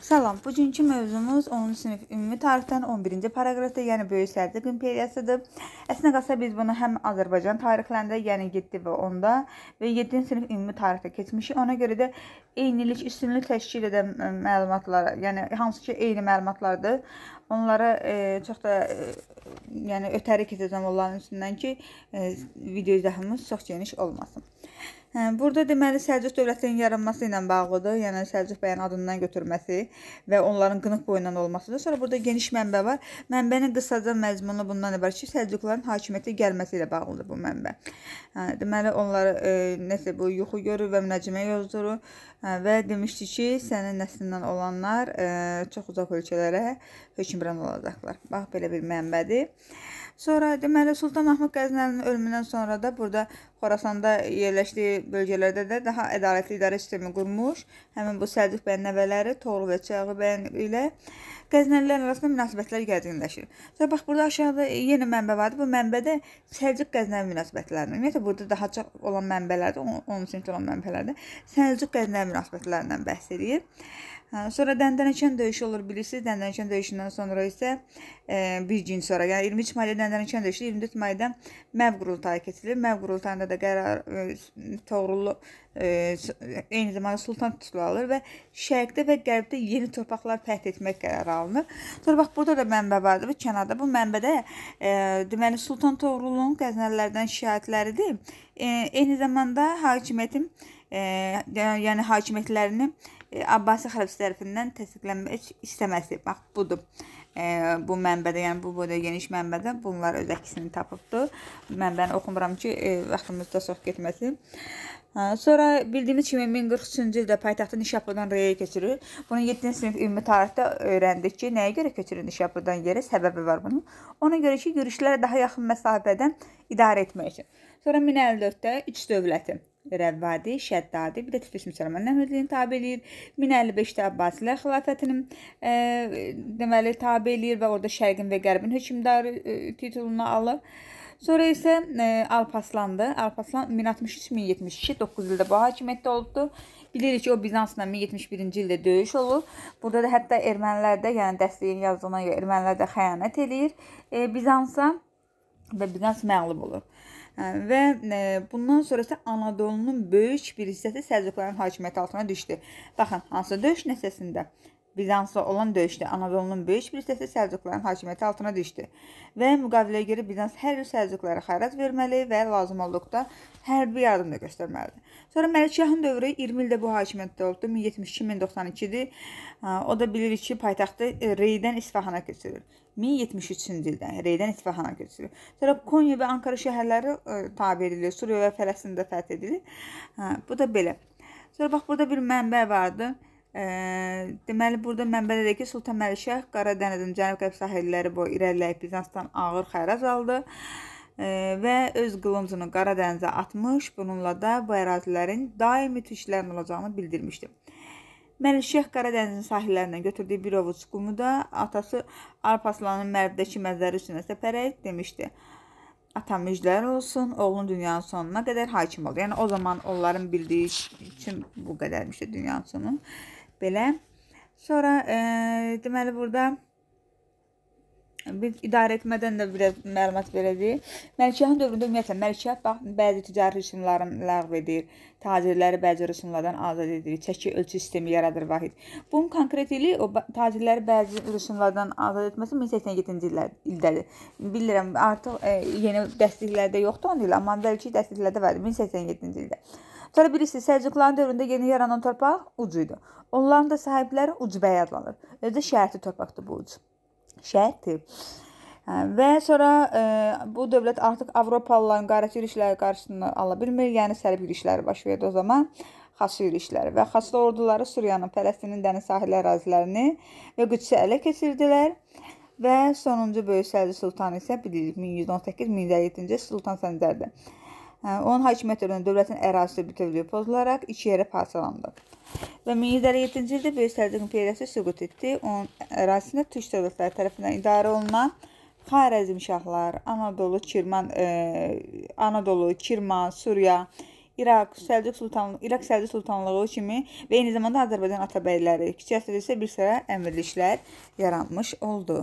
Salam, bugünkü mövzumuz 10-cu sinif ümumi tarixdən 11-ci paraqrafda, yəni Böyük Səlcuq imperiyasıdır. Əslində qalsa biz bunu həm Azərbaycan tarixlərində, yəni 7 və 10-da və 7-ci sinif ümumi tarixdə keçmişik. Ona görə də eynilik, üstünlük təşkil edən e, məlumatlara, yəni hansı ki, eyni məlumatlardır, onlara e, çox da e, yəni ötəri keçəcəm onların üstündən ki, e, video izahımız çox geniş olmasın. Hə, burada deməli Səlcuq dövlətinin yaranması ilə bağlıdır. Yəni Səlcuq bəyin adından götürməsi və onların qınıq boyundan olmasıdır. Sonra burada geniş mənbə var. Mənbənin qısaca məzmunu bundan ibarət ki, Səlcuqların hakimiyyətə gəlməsi ilə bağlıdır bu mənbə. Hə, deməli onları e, nəsə bu yuxu görür və münəcimə yozdurur hə, və demişdi ki, sənin nəslindən olanlar e, çox uzaq ölkələrə hökmran olacaqlar. Bax belə bir mənbədir. Sonra deməli Sultan Mahmud Qəznəlinin ölümündən sonra da burada Xorasanda yerləşdiyi bölgələrdə də daha ədalətli idarə sistemi qurmuş. Həmin bu Səlcuq bəyin nəvələri Toğrul və Çağrı bəyin ilə Qəznəlilər arasında münasibətlər gərginləşir. Və bax burada aşağıda yenə mənbə vardı. Bu mənbədə Səlcuq Qəznəvi münasibətlərini, ümumiyyətlə burada daha çox olan mənbələrdə, 13-cü olan mənbələrdə Səlcuq Qəznəvi münasibətlərindən bəhs edir. Sonra dəndənəkən döyüşü olur bilirsiniz. Dəndənəkən döyüşündən sonra isə e, bir gün sonra, yəni 23 mayda dəndənəkən döyüşü, 24 mayda Məv qurultayı keçirilir. Məv qurultayında da qərar e, Toğrulu e, eyni zamanda sultan titulu alır və şərqdə və qərbdə yeni torpaqlar fəth etmək qərarı alınır. Sonra bax burada da mənbə vardır, bu kənarda. Bu mənbədə e, deməli Sultan Toğrulun qəznələrdən şikayətləridir. E, eyni zamanda hakimiyyətin e, yəni hakimiyyətlərini e, e, Abbasi xəlifəsi tərəfindən təsdiqlənmək istəməsi. Bax, budur. E, bu mənbədə, yəni bu boyda geniş mənbədə bunlar öz əksini tapıbdır. Mənbəni oxumuram ki, e, vaxtımızda çox getməsin. Sonra bildiyimiz kimi 1043-cü ildə paytaxtı Nişapurdan Reyəyə köçürür. Bunu 7-ci sinif ümumi tarixdə öyrəndik ki, nəyə görə köçürür Nişapurdan yerə? Səbəbi var bunun. Ona görə ki, yürüşlərə daha yaxın məsafədən idarə etmək üçün. Sonra 1054-də üç dövləti Rəvvadi, Şəddadi, bir də Tiflis müsəlman nəmrliyini tabe eləyir. 1055-də Abbasilə xilafətinin e, deməli tabe eləyir və orada Şərqin və Qərbin hökmdarı e, titulunu alır. Sonra isə e, Alpaslandı. Alpaslan 1063-1072 9 ildə bu hakimiyyətdə olubdu. Bilirik ki, o Bizansla 1071-ci ildə döyüş olur. Burada da hətta ermənilərdə, yəni dəstəyin yazdığına görə ermənilər də xəyanət eləyir. E, Bizansa və Bizans məğlub olur. Hə, və e, bundan sonrası Anadolunun böyük bir hissəsi səlcuqların hakimiyyəti altına düşdü. Baxın, hansı döyüş nəticəsində Bizansla olan döyüşdə Anadolunun böyük bir hissəsi Səlcuqların hakimiyyəti altına düşdü və müqaviləyə görə Bizans hər il Səlcuqlara xərac verməli və lazım olduqda hərbi yardım da göstərməlidir. Sonra Məlikşahın dövrü 20 ildə bu hakimiyyətdə oldu. 1072-1092-dir. O da bilirik ki, paytaxtı e, Reydən İsfahana köçürür. 1073-cü ildə Reydən İsfahana köçürür. Sonra Konya və Ankara şəhərləri e, tabe edilir. Suriya və Fələstin də fəth edilir. Bu da belə. Sonra bax burada bir mənbə vardı. Deməli, burada mənbədə ki, Sultan Məlikşah Qara Dənizin cənub-qərb sahilləri boyu irəliləyib Bizansdan ağır xərac aldı və öz qılıncını Qara Dənizə atmış, bununla da bu ərazilərin daimi türklərin olacağını bildirmişdi. Məlikşah Qara Dənizin sahillərindən götürdüyü bir ovuc qumu da atası Alpaslanın mərbdəki məzəri üstünə səpərək demişdi. Atam müjdələr olsun, oğlun dünyanın sonuna qədər hakim oldu. Yəni o zaman onların bildiyi üçün bu qədərmişdi dünyanın sonu belə. Sonra e, deməli burada biz idarə etmədən də biraz məlumat verəcəyik. Məlikəhin dövründə ümumiyyətlə məlikə bax bəzi ticari rüsumların ləğv edir, tacirləri bəzi rüsumlardan azad edir, çəki ölçü sistemi yaradır vahid. Bunun konkret ili o tacirləri bəzi rüsumlardan azad etməsi 1087-ci ildədir. Bilirəm artıq e, yeni dəstliklərdə yoxdur onun il, amma bəlkə dəstliklərdə var 1087-ci ildə. Sonra birisi Səlcuqların dövründə yeni yaranan torpaq ucu idi. Onların da sahibləri ucbəy adlanır. Özü şərti torpaqdır bu uc. Şərti. Hə, və sonra e, bu dövlət artıq Avropalıların qarət yürüşləri qarşısını ala bilmir. Yəni sərb yürüşləri baş verdi o zaman. Xaçlı yürüşləri və Xaçlı orduları Suriyanın, Fələstinin dəniz sahili ərazilərini və Qüdsə ələ keçirdilər. Və sonuncu böyük Səlcuq sultanı isə bilirik 1118-1157-ci Sultan Səncərdir. Hə, onun hakimiyyət dövründə dövlətin ərazisi bütövlüyü pozularaq iki yerə parçalandı. Və 1757-ci ildə Böyük Səlcuq imperiyası süqut etdi. Onun ərazisində türk dövlətləri tərəfindən idarə olunan Xarəzmşahlar, Anadolu, Kirman, e, Anadolu, Kirman, Suriya, İraq, Səlcuq Sultanlığı, İraq Səlcuq Sultanlığı kimi və eyni zamanda Azərbaycan atabəyləri, kiçik əsrdə isə bir sıra əmirliklər yaranmış oldu.